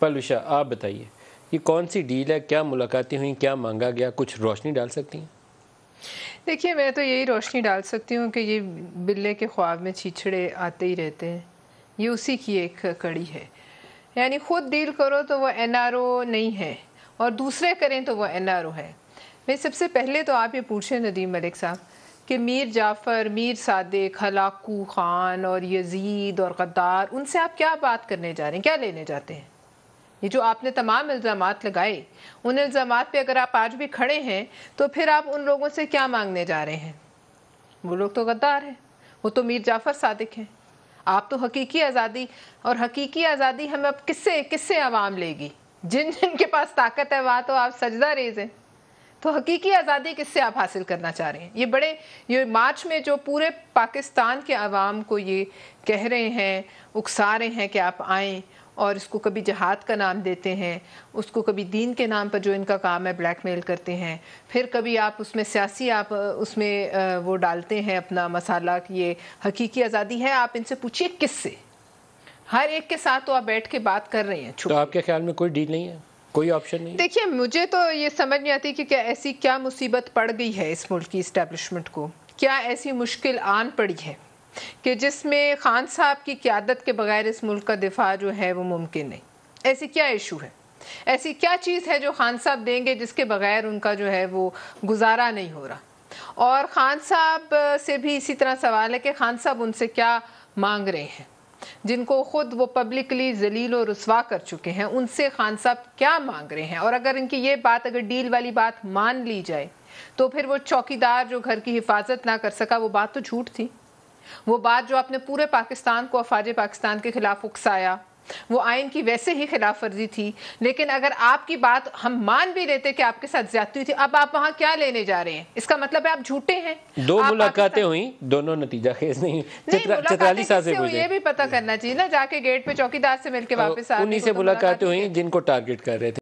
पलविशा आप बताइए ये कौन सी डील है क्या मुलाकातें हुई क्या मांगा गया कुछ रोशनी डाल सकती हैं देखिए मैं तो यही रोशनी डाल सकती हूँ कि ये बिल्ले के ख्वाब में छीछड़े आते ही रहते हैं ये उसी की एक कड़ी है यानी ख़ुद डील करो तो वो एन नहीं है और दूसरे करें तो वो एन है मैं सबसे पहले तो आप ये पूछें नदीम मलिक साहब कि मीर जाफ़र मीर सादिक हलाकू ख़ान और यजीद और गद्दार उनसे आप क्या बात करने जा रहे हैं क्या लेने जाते हैं ये जो आपने तमाम इल्ज़ाम लगाए उन इल्ज़ाम पे अगर आप आज भी खड़े हैं तो फिर आप उन लोगों से क्या मांगने जा रहे हैं वो लोग तो गद्दार हैं वो तो मीर जाफ़र सादिक हैं आप तो हकीकी आज़ादी और हकीकी आज़ादी हमें अब किससे किससे आवाम लेगी जिन जिन के पास ताकत है वहाँ तो आप सजदा रेज हैं तो हकीकी आज़ादी किससे आप हासिल करना चाह रहे हैं ये बड़े ये मार्च में जो पूरे पाकिस्तान के आवाम को ये कह रहे हैं उकसा रहे हैं कि आप आएँ और इसको कभी जहाद का नाम देते हैं उसको कभी दीन के नाम पर जो इनका काम है ब्लैकमेल करते हैं फिर कभी आप उसमें सियासी आप उसमें वो डालते हैं अपना मसाला कि ये हकीकी आज़ादी है आप इनसे पूछिए किस से हर एक के साथ तो आप बैठ के बात कर रहे हैं तो आपके ख्याल में कोई डील नहीं है कोई ऑप्शन नहीं देखिए मुझे तो ये समझ नहीं आती कि क्या ऐसी क्या मुसीबत पड़ गई है इस मुल्क की इस्टेब्लिशमेंट को क्या ऐसी मुश्किल आन पड़ी है कि जिसमें खान साहब की क्यादत के बगैर इस मुल्क का दिफा जो है वो मुमकिन नहीं ऐसी क्या इशू है ऐसी क्या चीज़ है जो खान साहब देंगे जिसके बगैर उनका जो है वो गुजारा नहीं हो रहा और ख़ान साहब से भी इसी तरह सवाल है कि ख़ान साहब उनसे क्या मांग रहे हैं जिनको ख़ुद वो पब्लिकली जलील और रसवा कर चुके हैं उनसे खान साहब क्या मांग रहे हैं और अगर इनकी ये बात अगर डील वाली बात मान ली जाए तो फिर वो चौकीदार जो घर की हिफाजत ना कर सका वो बात तो झूठ थी वो बात जो आपने पूरे पाकिस्तान को अफाज पाकिस्तान के खिलाफ उकसाया वो आइन की वैसे ही खिलाफ वर्जी थी लेकिन अगर आपकी बात हम मान भी लेते कि आपके साथ ज्यादा थी अब आप वहां क्या लेने जा रहे हैं इसका मतलब है आप झूठे हैं दो मुलाकातें हुई दोनों नतीजा खेज नहीं चौतालीस हुई ये भी पता करना चाहिए ना जाके गेट पे चौकीदार से मिलकर वापस उन्हीं से तो मुलाकातें हुई जिनको टारगेट कर रहे थे